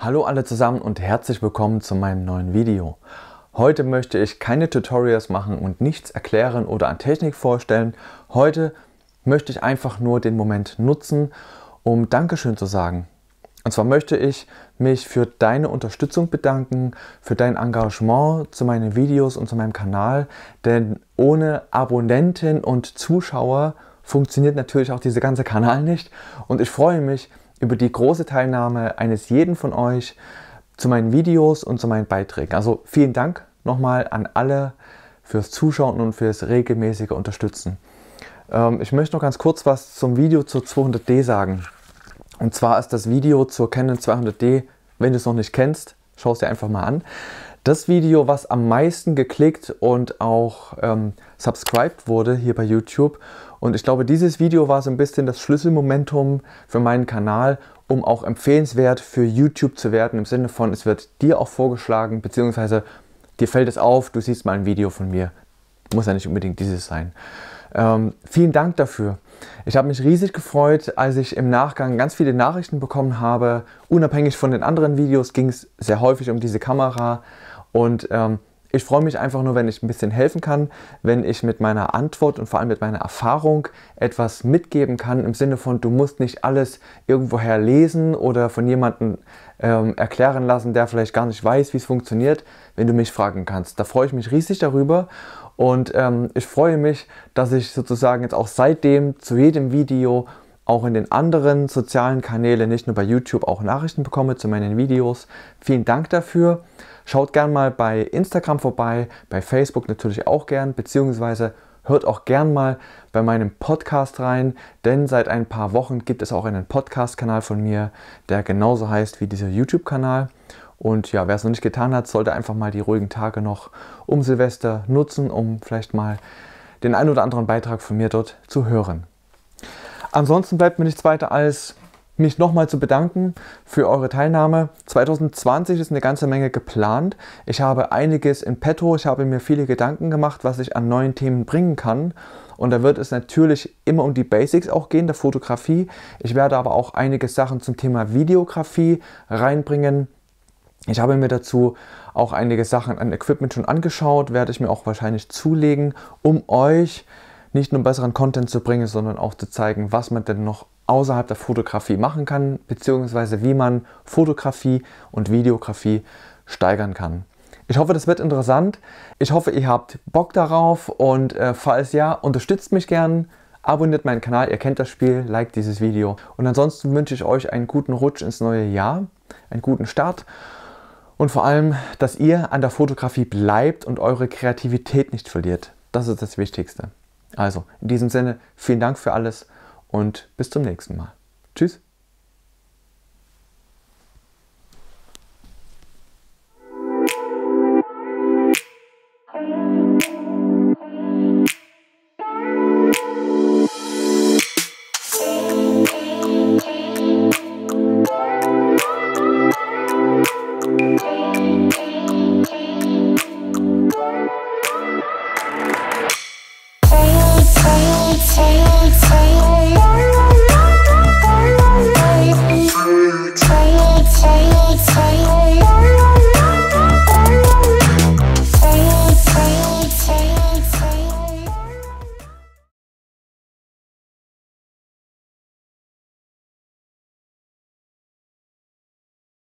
Hallo alle zusammen und herzlich willkommen zu meinem neuen Video. Heute möchte ich keine Tutorials machen und nichts erklären oder an Technik vorstellen. Heute möchte ich einfach nur den Moment nutzen, um Dankeschön zu sagen. Und zwar möchte ich mich für deine Unterstützung bedanken, für dein Engagement zu meinen Videos und zu meinem Kanal, denn ohne Abonnenten und Zuschauer funktioniert natürlich auch dieser ganze Kanal nicht und ich freue mich, über die große Teilnahme eines jeden von euch zu meinen Videos und zu meinen Beiträgen. Also vielen Dank nochmal an alle fürs Zuschauen und fürs regelmäßige Unterstützen. Ähm, ich möchte noch ganz kurz was zum Video zur 200D sagen. Und zwar ist das Video zur Canon 200D, wenn du es noch nicht kennst, schau es dir einfach mal an das Video, was am meisten geklickt und auch ähm, subscribed wurde hier bei YouTube. Und ich glaube, dieses Video war so ein bisschen das Schlüsselmomentum für meinen Kanal, um auch empfehlenswert für YouTube zu werden, im Sinne von, es wird dir auch vorgeschlagen, beziehungsweise dir fällt es auf, du siehst mal ein Video von mir. Muss ja nicht unbedingt dieses sein. Ähm, vielen Dank dafür. Ich habe mich riesig gefreut, als ich im Nachgang ganz viele Nachrichten bekommen habe. Unabhängig von den anderen Videos ging es sehr häufig um diese Kamera und ähm, ich freue mich einfach nur, wenn ich ein bisschen helfen kann, wenn ich mit meiner Antwort und vor allem mit meiner Erfahrung etwas mitgeben kann, im Sinne von, du musst nicht alles irgendwoher lesen oder von jemandem ähm, erklären lassen, der vielleicht gar nicht weiß, wie es funktioniert, wenn du mich fragen kannst. Da freue ich mich riesig darüber und ähm, ich freue mich, dass ich sozusagen jetzt auch seitdem zu jedem Video auch in den anderen sozialen Kanälen, nicht nur bei YouTube, auch Nachrichten bekomme zu meinen Videos. Vielen Dank dafür. Schaut gern mal bei Instagram vorbei, bei Facebook natürlich auch gern, beziehungsweise hört auch gern mal bei meinem Podcast rein, denn seit ein paar Wochen gibt es auch einen Podcast-Kanal von mir, der genauso heißt wie dieser YouTube-Kanal. Und ja, wer es noch nicht getan hat, sollte einfach mal die ruhigen Tage noch um Silvester nutzen, um vielleicht mal den einen oder anderen Beitrag von mir dort zu hören ansonsten bleibt mir nichts weiter als mich nochmal zu bedanken für eure Teilnahme. 2020 ist eine ganze Menge geplant. Ich habe einiges in petto. Ich habe mir viele Gedanken gemacht, was ich an neuen Themen bringen kann. Und da wird es natürlich immer um die Basics auch gehen, der Fotografie. Ich werde aber auch einige Sachen zum Thema Videografie reinbringen. Ich habe mir dazu auch einige Sachen an Equipment schon angeschaut, werde ich mir auch wahrscheinlich zulegen, um euch nicht nur besseren Content zu bringen, sondern auch zu zeigen, was man denn noch außerhalb der Fotografie machen kann, beziehungsweise wie man Fotografie und Videografie steigern kann. Ich hoffe, das wird interessant. Ich hoffe, ihr habt Bock darauf und äh, falls ja, unterstützt mich gern, abonniert meinen Kanal, ihr kennt das Spiel, liked dieses Video. Und ansonsten wünsche ich euch einen guten Rutsch ins neue Jahr, einen guten Start und vor allem, dass ihr an der Fotografie bleibt und eure Kreativität nicht verliert. Das ist das Wichtigste. Also, in diesem Sinne, vielen Dank für alles und bis zum nächsten Mal. Tschüss.